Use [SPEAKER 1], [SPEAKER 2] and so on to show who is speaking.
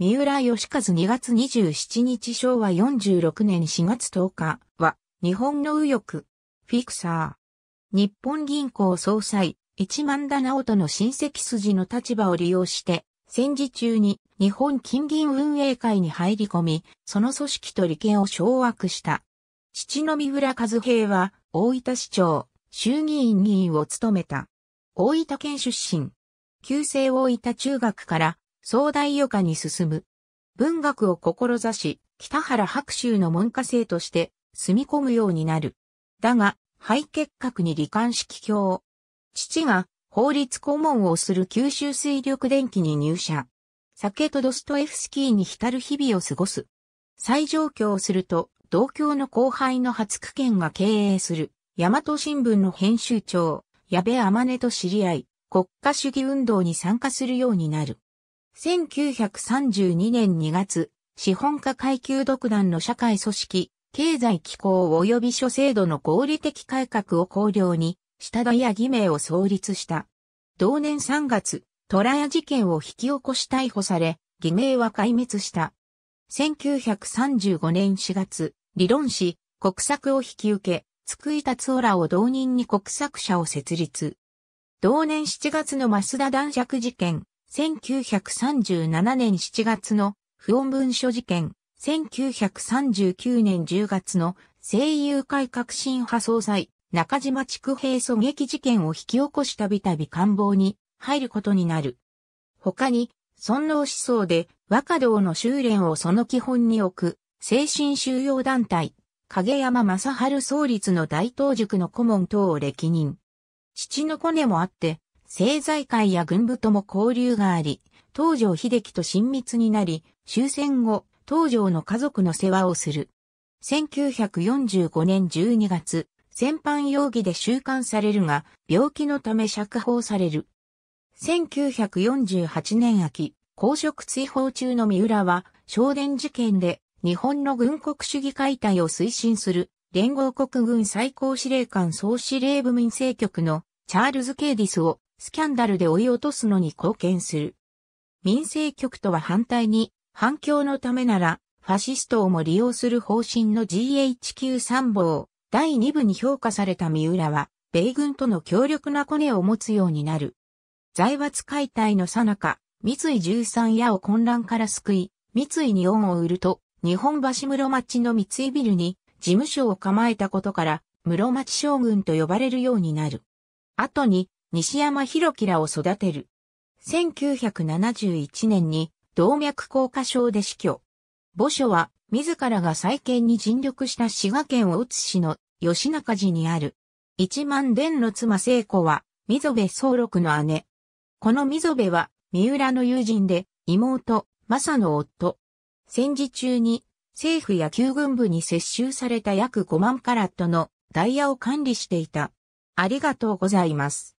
[SPEAKER 1] 三浦義和2月27日昭和46年4月10日は、日本の右翼、フィクサー。日本銀行総裁、一万田直人の親戚筋の立場を利用して、戦時中に日本金銀運営会に入り込み、その組織と利権を掌握した。父の三浦和平は、大分市長、衆議院議員を務めた。大分県出身。旧姓大分中学から壮大余暇に進む。文学を志し、北原白秋の門下生として住み込むようになる。だが、肺結核に罹患し帰郷。父が法律顧問をする九州水力電機に入社。酒とドストエフスキーに浸る日々を過ごす。再上京すると、同郷の後輩の初区県が経営する、大和新聞の編集長、矢部天音と知り合い、国家主義運動に参加するようになる。1932年2月、資本家階級独断の社会組織、経済機構及び諸制度の合理的改革を考慮に、下田や義名を創立した。同年3月、トラヤ事件を引き起こし逮捕され、偽名は壊滅した。1935年4月、理論し、国策を引き受け、津久井達夫らを同人に国策者を設立。同年7月の増田男爵事件、1937年7月の不穏文書事件、1939年10月の声優会革新派総裁、中島畜兵狙撃事件を引き起こしたびたび官房に入ることになる。他に、尊王思想で若道の修練をその基本に置く、精神収容団体、影山正春創立の大東塾の顧問等を歴任。父の子根もあって、政財界や軍部とも交流があり、東条秀樹と親密になり、終戦後、東条の家族の世話をする。1945年12月、戦犯容疑で収監されるが、病気のため釈放される。1948年秋、公職追放中の三浦は、少年事件で、日本の軍国主義解体を推進する、連合国軍最高司令官総司令部民政局のチャールズ・ケイディスをスキャンダルで追い落とすのに貢献する。民政局とは反対に、反共のためなら、ファシストをも利用する方針の GHQ 参謀、第2部に評価された三浦は、米軍との強力なコネを持つようになる。財閥解体の最中、三井十三夜を混乱から救い、三井に恩を売ると、日本橋室町の三井ビルに事務所を構えたことから、室町将軍と呼ばれるようになる。後に、西山博樹らを育てる。1971年に動脈硬化症で死去。墓所は自らが再建に尽力した滋賀県大津市の吉中寺にある。一万伝の妻聖子は、溝部総六の姉。この溝部は、三浦の友人で、妹、正の夫。戦時中に、政府や旧軍部に接収された約5万カラットのダイヤを管理していた。ありがとうございます。